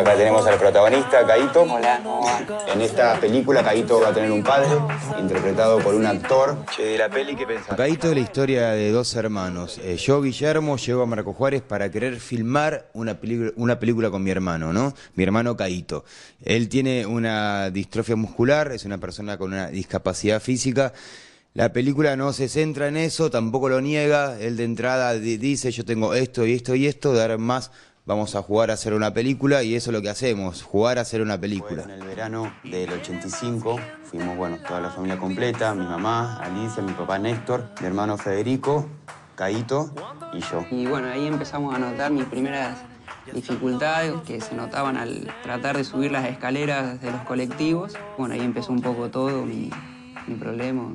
Acá tenemos al protagonista, Caito. Hola. En esta película, Caito va a tener un padre, interpretado por un actor. Che, de la peli, ¿qué pensás? Caito es la historia de dos hermanos. Eh, yo, Guillermo, llevo a Marco Juárez para querer filmar una, una película con mi hermano, ¿no? Mi hermano Caito. Él tiene una distrofia muscular, es una persona con una discapacidad física. La película no se centra en eso, tampoco lo niega. Él de entrada dice, yo tengo esto y esto y esto, dar más vamos a jugar a hacer una película y eso es lo que hacemos, jugar a hacer una película. en el verano del 85 fuimos, bueno, toda la familia completa, mi mamá, Alicia, mi papá Néstor, mi hermano Federico, Caito y yo. Y bueno, ahí empezamos a notar mis primeras dificultades que se notaban al tratar de subir las escaleras de los colectivos. Bueno, ahí empezó un poco todo mi, mi problema,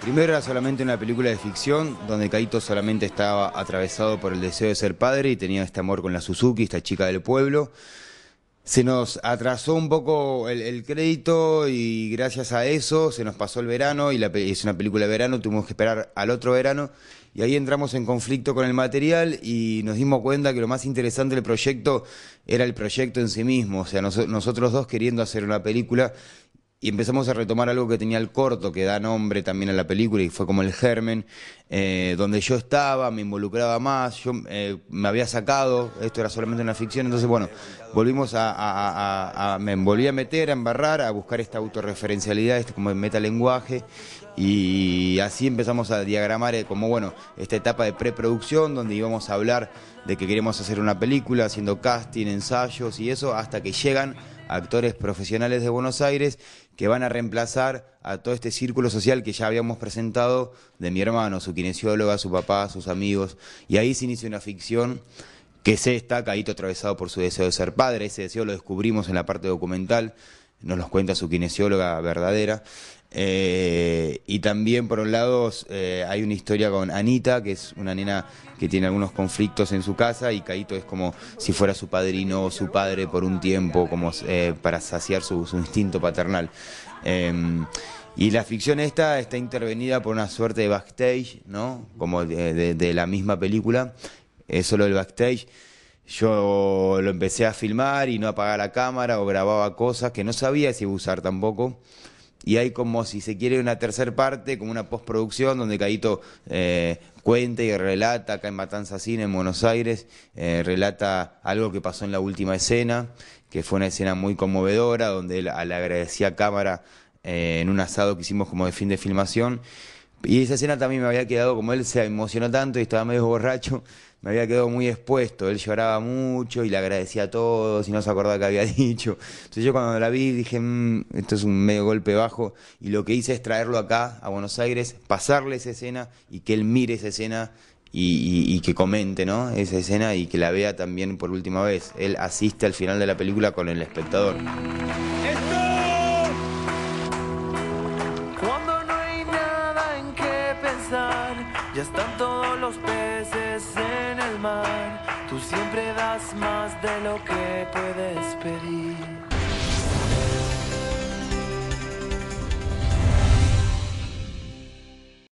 Primero era solamente una película de ficción donde Kaito solamente estaba atravesado por el deseo de ser padre y tenía este amor con la Suzuki, esta chica del pueblo. Se nos atrasó un poco el, crédito y gracias a eso se nos pasó el verano y la, es una película de verano, tuvimos que esperar al otro verano y ahí entramos en conflicto con el material y nos dimos cuenta que lo más interesante del proyecto era el proyecto en sí mismo, o sea, nosotros dos queriendo hacer una película y empezamos a retomar algo que tenía el corto, que da nombre también a la película, y fue como el germen, eh, donde yo estaba, me involucraba más, yo eh, me había sacado, esto era solamente una ficción, entonces bueno, volvimos a, me volví a meter, a embarrar, a buscar esta autorreferencialidad, este como metalenguaje, y así empezamos a diagramar eh, como bueno, esta etapa de preproducción, donde íbamos a hablar de que queremos hacer una película, haciendo casting, ensayos y eso, hasta que llegan actores profesionales de Buenos Aires que van a reemplazar a todo este círculo social que ya habíamos presentado de mi hermano, su kinesióloga, su papá, sus amigos. Y ahí se inicia una ficción que se está caído atravesado por su deseo de ser padre, ese deseo lo descubrimos en la parte documental, nos lo cuenta su kinesióloga verdadera, eh, y también, por un lado, eh, hay una historia con Anita, que es una nena que tiene algunos conflictos en su casa, y Caito es como si fuera su padrino o su padre por un tiempo, como eh, para saciar su, instinto paternal. Em, y la ficción esta está intervenida por una suerte de backstage, ¿no? Como de, la misma película, es solo el backstage. Yo lo empecé a filmar y no apagaba la cámara o grababa cosas que no sabía si iba a usar tampoco y hay como si se quiere una tercer parte, como una postproducción donde Caito eh, cuenta y relata acá en Matanza Cine, en Buenos Aires, eh, relata algo que pasó en la última escena, que fue una escena muy conmovedora, donde él, le agradecía a cámara eh, en un asado que hicimos como de fin de filmación. Y esa escena también me había quedado, como él se emocionó tanto y estaba medio borracho, me había quedado muy expuesto. Él lloraba mucho y le agradecía a todos y no se acordaba que había dicho. Entonces yo cuando la vi dije, mm, esto es un medio golpe bajo. Y lo que hice es traerlo acá, a Buenos Aires, pasarle esa escena y que él mire esa escena y, y, que comente ¿no? esa escena y que la vea también por última vez. Él asiste al final de la película con el espectador. Ya están todos los peces en el mar, tú siempre das más de lo que puedes pedir.